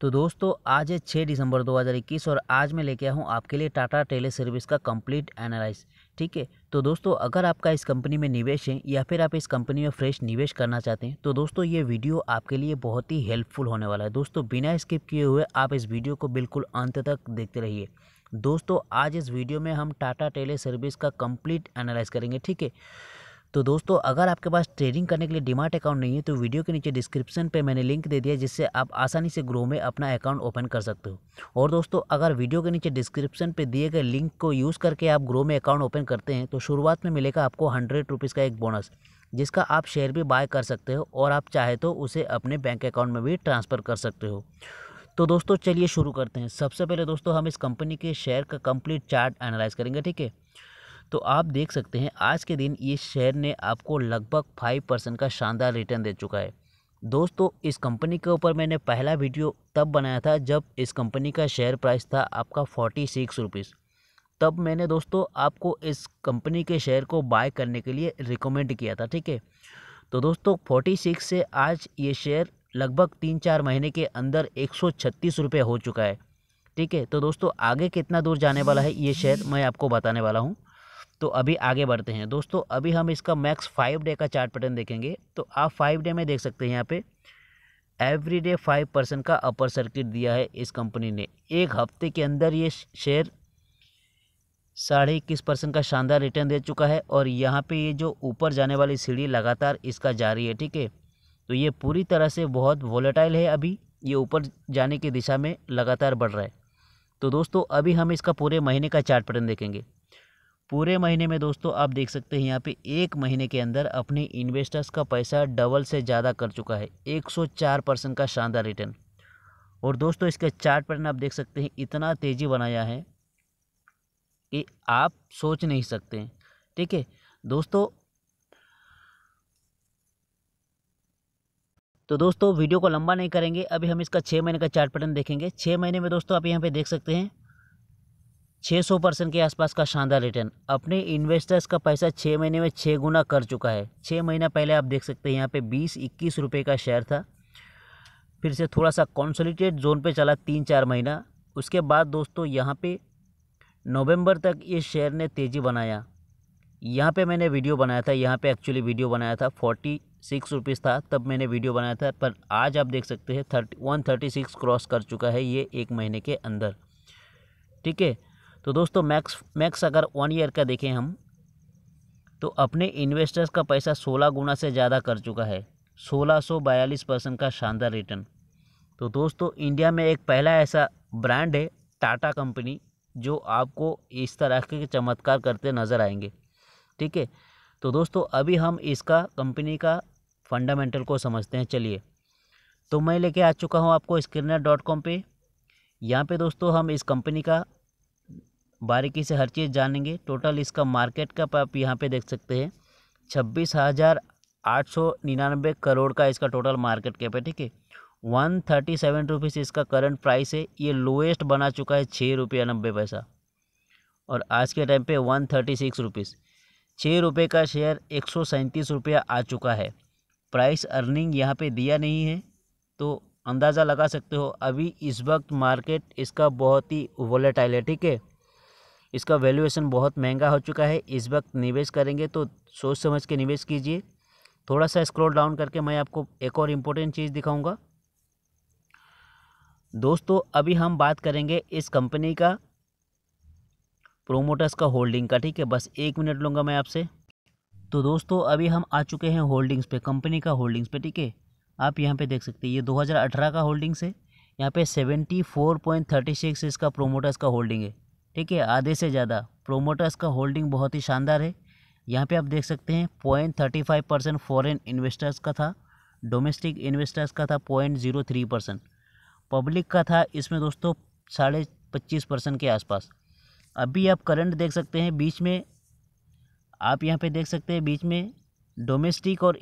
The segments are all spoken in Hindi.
तो दोस्तों आज है छः दिसंबर 2021 और आज मैं लेके आया हूँ आपके लिए टाटा टेले सर्विस का कंप्लीट एनालाइज ठीक है तो दोस्तों अगर आपका इस कंपनी में निवेश है या फिर आप इस कंपनी में फ्रेश निवेश करना चाहते हैं तो दोस्तों ये वीडियो आपके लिए बहुत ही हेल्पफुल होने वाला है दोस्तों बिना स्किप किए हुए आप इस वीडियो को बिल्कुल अंत तक देखते रहिए दोस्तों आज इस वीडियो में हम टाटा टेले सर्विस का कम्प्लीट एनालाइज करेंगे ठीक है तो दोस्तों अगर आपके पास ट्रेडिंग करने के लिए डिमार्ट अकाउंट नहीं है तो वीडियो के नीचे डिस्क्रिप्शन पर मैंने लिंक दे दिया जिससे आप आसानी से ग्रो में अपना अकाउंट ओपन कर सकते हो और दोस्तों अगर वीडियो के नीचे डिस्क्रिप्शन पर दिए गए लिंक को यूज़ करके आप ग्रो में अकाउंट ओपन करते हैं तो शुरुआत में मिलेगा आपको हंड्रेड रुपीज़ का एक बोनस जिसका आप शेयर भी बाय कर सकते हो और आप चाहे तो उसे अपने बैंक अकाउंट में भी ट्रांसफ़र कर सकते हो तो दोस्तों चलिए शुरू करते हैं सबसे पहले दोस्तों हम इस कंपनी के शेयर का कंप्लीट चार्ट एनालाइज करेंगे ठीक है तो आप देख सकते हैं आज के दिन ये शेयर ने आपको लगभग फाइव परसेंट का शानदार रिटर्न दे चुका है दोस्तों इस कंपनी के ऊपर मैंने पहला वीडियो तब बनाया था जब इस कंपनी का शेयर प्राइस था आपका फोर्टी सिक्स रुपीज़ तब मैंने दोस्तों आपको इस कंपनी के शेयर को बाय करने के लिए रिकमेंड किया था ठीक है तो दोस्तों फोर्टी सिक्स से आज ये शेयर लगभग तीन चार महीने के अंदर एक सौ छत्तीस रुपये हो चुका है ठीक है तो दोस्तों आगे कितना दूर जाने वाला है ये शेयर मैं आपको बताने वाला हूँ तो अभी आगे बढ़ते हैं दोस्तों अभी हम इसका मैक्स फाइव डे का चार्ट पैटर्न देखेंगे तो आप फाइव डे में देख सकते हैं यहाँ पे एवरी डे फाइव परसेंट का अपर सर्किट दिया है इस कंपनी ने एक हफ्ते के अंदर ये शेयर साढ़े इक्कीस परसेंट का शानदार रिटर्न दे चुका है और यहाँ पे ये जो ऊपर जाने वाली सीढ़ी लगातार इसका जारी है ठीक है तो ये पूरी तरह से बहुत वॉलेटाइल है अभी ये ऊपर जाने की दिशा में लगातार बढ़ रहा है तो दोस्तों अभी हम इसका पूरे महीने का चार्ट पैटर्न देखेंगे पूरे महीने में दोस्तों आप देख सकते हैं यहाँ पे एक महीने के अंदर अपने इन्वेस्टर्स का पैसा डबल से ज़्यादा कर चुका है 104 परसेंट का शानदार रिटर्न और दोस्तों इसके चार्ट पैटर्न आप देख सकते हैं इतना तेज़ी बनाया है कि आप सोच नहीं सकते ठीक है दोस्तों तो दोस्तों वीडियो को लंबा नहीं करेंगे अभी हम इसका छः महीने का चार्ट पैटर्न देखेंगे छः महीने में दोस्तों आप यहाँ पे देख सकते हैं 600 परसेंट के आसपास का शानदार रिटर्न अपने इन्वेस्टर्स का पैसा छः महीने में छः गुना कर चुका है छः महीना पहले आप देख सकते हैं यहाँ पे बीस इक्कीस रुपये का शेयर था फिर से थोड़ा सा कॉन्सोलिटेड जोन पे चला तीन चार महीना उसके बाद दोस्तों यहाँ पे नवंबर तक ये शेयर ने तेज़ी बनाया यहाँ पर मैंने वीडियो बनाया था यहाँ पर एक्चुअली वीडियो बनाया था फोर्टी सिक्स रुपीज़ था तब मैंने वीडियो बनाया था पर आज आप देख सकते हैं thirty one thirty six cross कर चुका है ये एक महीने के अंदर ठीक है तो दोस्तों मैक्स मैक्स अगर वन ईयर का देखें हम तो अपने इन्वेस्टर्स का पैसा सोलह गुना से ज़्यादा कर चुका है सोलह सौ बयालीस परसेंट का शानदार रिटर्न तो दोस्तों इंडिया में एक पहला ऐसा ब्रांड है टाटा कंपनी जो आपको इस तरह के चमत्कार करते नज़र आएंगे ठीक है तो दोस्तों अभी हम इसका कंपनी का फंडामेंटल को समझते हैं चलिए तो मैं लेके आ चुका हूँ आपको स्क्रीनर डॉट कॉम पर यहाँ पर दोस्तों हम इस कंपनी का बारीकी से हर चीज़ जानेंगे टोटल इसका मार्केट कैप आप यहाँ पे देख सकते हैं छब्बीस हज़ार आठ सौ निन्यानवे करोड़ का इसका टोटल मार्केट कैप है ठीक है वन थर्टी सेवन रुपीज़ इसका करंट प्राइस है ये लोएस्ट बना चुका है छः रुपया नब्बे पैसा और आज के टाइम पे वन थर्टी सिक्स रुपीज़ छः रुपये का शेयर एक सौ सैंतीस रुपया आ चुका है प्राइस अर्निंग यहाँ पे दिया नहीं है तो अंदाज़ा लगा सकते हो अभी इस वक्त मार्केट इसका बहुत ही वोलेटाइल है ठीक है इसका वैल्यूएशन बहुत महंगा हो चुका है इस वक्त निवेश करेंगे तो सोच समझ के निवेश कीजिए थोड़ा सा स्क्रॉल डाउन करके मैं आपको एक और इम्पोर्टेंट चीज़ दिखाऊंगा दोस्तों अभी हम बात करेंगे इस कंपनी का प्रोमोटर्स का होल्डिंग का ठीक है बस एक मिनट लूँगा मैं आपसे तो दोस्तों अभी हम आ चुके हैं होल्डिंग्स पे कंपनी का होल्डिंग्स पे ठीक है आप यहाँ पे देख सकते हैं ये 2018 का होल्डिंग्स है यहाँ पे 74.36 इसका प्रोमोटर्स का होल्डिंग है ठीक है आधे से ज़्यादा प्रोमोटर्स का होल्डिंग बहुत ही शानदार है यहाँ पे आप देख सकते हैं point thirty five percent foreign investors का था डोमेस्टिक इन्वेस्टर्स का था point zero three percent public का था इसमें दोस्तों साढ़े पच्चीस परसेंट के आसपास अभी आप करंट देख सकते हैं बीच में आप यहाँ पे देख सकते हैं बीच में डोमेस्टिक और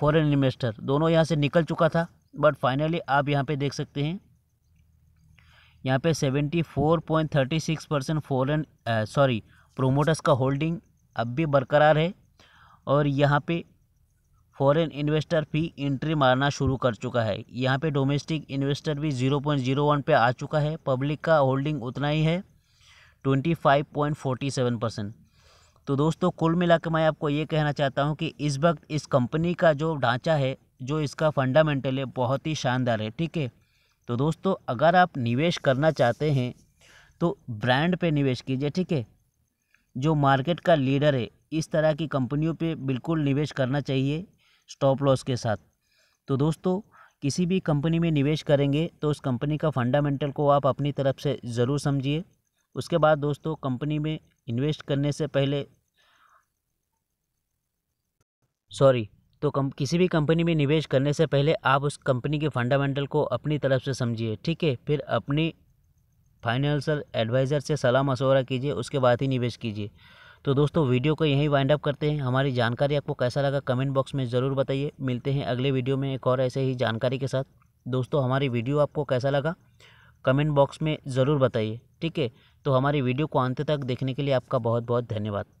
फॉरेन इन्वेस्टर दोनों यहाँ से निकल चुका था बट फाइनली आप यहाँ पर देख सकते हैं यहाँ पे seventy four point thirty six percent foreign sorry promoters का होल्डिंग अब भी बरकरार है और यहाँ पे फॉरेन इन्वेस्टर भी इंट्री मारना शुरू कर चुका है यहाँ पे डोमेस्टिक इन्वेस्टर भी ज़ीरो पॉइंट ज़ीरो वन पे आ चुका है पब्लिक का होल्डिंग उतना ही है twenty five point forty seven percent तो दोस्तों कुल मिला मैं आपको ये कहना चाहता हूँ कि इस वक्त इस कंपनी का जो ढांचा है जो इसका फंडामेंटल है बहुत ही शानदार है ठीक है तो दोस्तों अगर आप निवेश करना चाहते हैं तो ब्रांड पे निवेश कीजिए ठीक है जो मार्केट का लीडर है इस तरह की कंपनियों पे बिल्कुल निवेश करना चाहिए स्टॉप लॉस के साथ तो दोस्तों किसी भी कंपनी में निवेश करेंगे तो उस कंपनी का फंडामेंटल को आप अपनी तरफ से ज़रूर समझिए उसके बाद दोस्तों कंपनी में इन्वेस्ट करने से पहले सॉरी तो कम किसी भी कंपनी में निवेश करने से पहले आप उस कंपनी के फंडामेंटल को अपनी तरफ से समझिए ठीक है फिर अपनी फाइनेंशियल एडवाइज़र से सलाह मशवरा कीजिए उसके बाद ही निवेश कीजिए तो दोस्तों वीडियो को यहीं वाइंड अप करते हैं हमारी जानकारी आपको कैसा लगा कमेंट बॉक्स में ज़रूर बताइए मिलते हैं अगले वीडियो में एक और ऐसे ही जानकारी के साथ दोस्तों हमारी वीडियो आपको कैसा लगा कमेंट बॉक्स में ज़रूर बताइए ठीक है तो हमारी वीडियो को अंत तक देखने के लिए आपका बहुत बहुत धन्यवाद